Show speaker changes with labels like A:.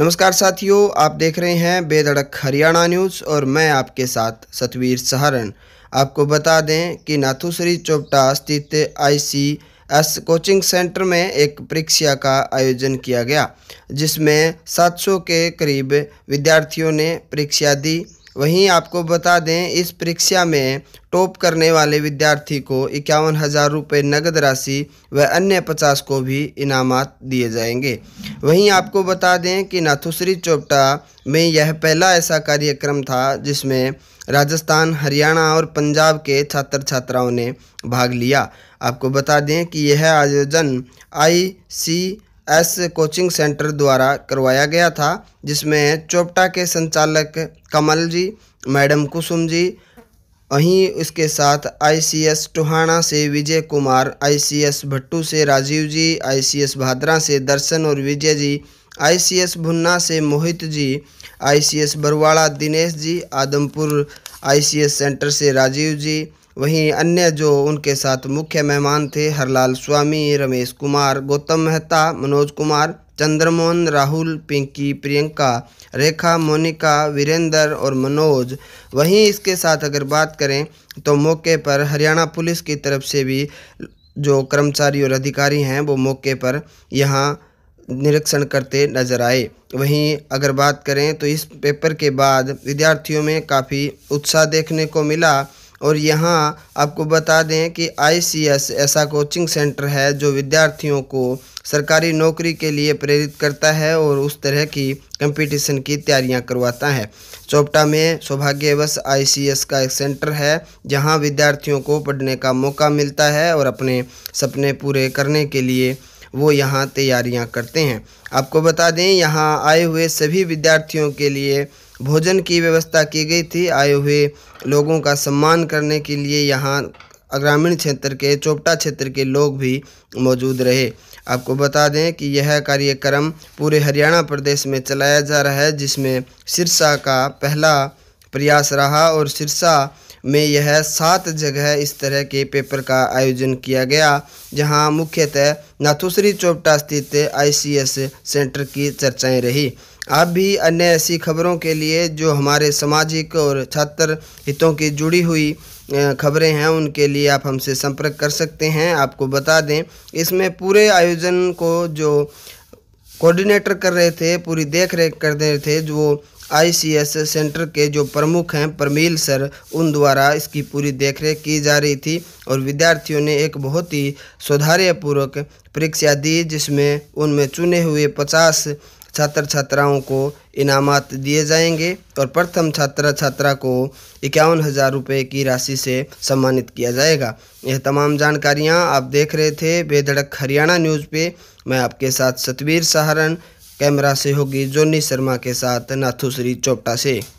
A: नमस्कार साथियों आप देख रहे हैं बेधड़क हरियाणा न्यूज़ और मैं आपके साथ सतवीर सहारण आपको बता दें कि नाथुसरी चोपटा स्थित आईसीएस कोचिंग सेंटर में एक परीक्षा का आयोजन किया गया जिसमें 700 के करीब विद्यार्थियों ने परीक्षा दी वहीं आपको बता दें इस परीक्षा में टॉप करने वाले विद्यार्थी को इक्यावन हज़ार रुपये नगद राशि व अन्य पचास को भी इनामत दिए जाएंगे वहीं आपको बता दें कि नाथुश्री चोपटा में यह पहला ऐसा कार्यक्रम था जिसमें राजस्थान हरियाणा और पंजाब के छात्र छात्राओं ने भाग लिया आपको बता दें कि यह आयोजन I C S coaching centre द्वारा करवाया गया था जिसमें चोपटा के संचालक कमल जी मैडम कुसुम जी वहीं उसके साथ आईसीएस टोहाना से विजय कुमार आईसीएस भट्टू से राजीव जी आईसीएस भादरा से दर्शन और विजय जी आईसीएस भुन्ना से Mohit ji ICS Barwara Dinesh ji Adampur ICS centre से राजीव जी वहीं अन्य जो उनके साथ मुख्य मेहमान थे हरलाल स्वामी रमेश कुमार गौतम मेहता मनोज कुमार चंद्रमोहन राहुल पिंकी प्रियंका रेखा मोनिका वीरेंद्र और मनोज वहीं इसके साथ अगर बात करें तो मौके पर हरियाणा पुलिस की तरफ से भी जो कर्मचारी और अधिकारी हैं वो मौके पर यहाँ निरीक्षण करते नजर आए वहीं अगर बात करें तो इस पेपर के बाद विद्यार्थियों में काफ़ी उत्साह देखने को मिला और यहाँ आपको बता दें कि आईसीएस ऐसा कोचिंग सेंटर है जो विद्यार्थियों को सरकारी नौकरी के लिए प्रेरित करता है और उस तरह की कंपटीशन की तैयारियां करवाता है चौपटा में सौभाग्यवश आईसीएस का एक सेंटर है जहां विद्यार्थियों को पढ़ने का मौका मिलता है और अपने सपने पूरे करने के लिए वो यहाँ तैयारियाँ करते हैं आपको बता दें यहाँ आए हुए सभी विद्यार्थियों के लिए भोजन की व्यवस्था की गई थी आए हुए लोगों का सम्मान करने के लिए यहाँ ग्रामीण क्षेत्र के चोपटा क्षेत्र के लोग भी मौजूद रहे आपको बता दें कि यह कार्यक्रम पूरे हरियाणा प्रदेश में चलाया जा रहा है जिसमें सिरसा का पहला प्रयास रहा और सिरसा में यह सात जगह इस तरह के पेपर का आयोजन किया गया जहां मुख्यतः नाथुसरी चोपटा स्थित आईसीएस सेंटर की चर्चाएं रही आप भी अन्य ऐसी खबरों के लिए जो हमारे सामाजिक और छात्र हितों की जुड़ी हुई खबरें हैं उनके लिए आप हमसे संपर्क कर सकते हैं आपको बता दें इसमें पूरे आयोजन को जो कोऑर्डिनेटर कर रहे थे पूरी देख रेख कर रहे थे जो आईसीएस सेंटर के जो प्रमुख हैं प्रमील सर उन द्वारा इसकी पूरी देखरेख की जा रही थी और विद्यार्थियों ने एक बहुत ही सुधार्यपूर्वक परीक्षा दी जिसमें उनमें चुने हुए पचास छात्र छात्राओं को इनामत दिए जाएंगे और प्रथम छात्र छात्रा को इक्यावन हज़ार रुपये की राशि से सम्मानित किया जाएगा यह तमाम जानकारियाँ आप देख रहे थे बेधड़क हरियाणा न्यूज़ पे मैं आपके साथ सतवीर सहारन कैमरा से होगी जोनी शर्मा के साथ नाथुश्री चोपटा से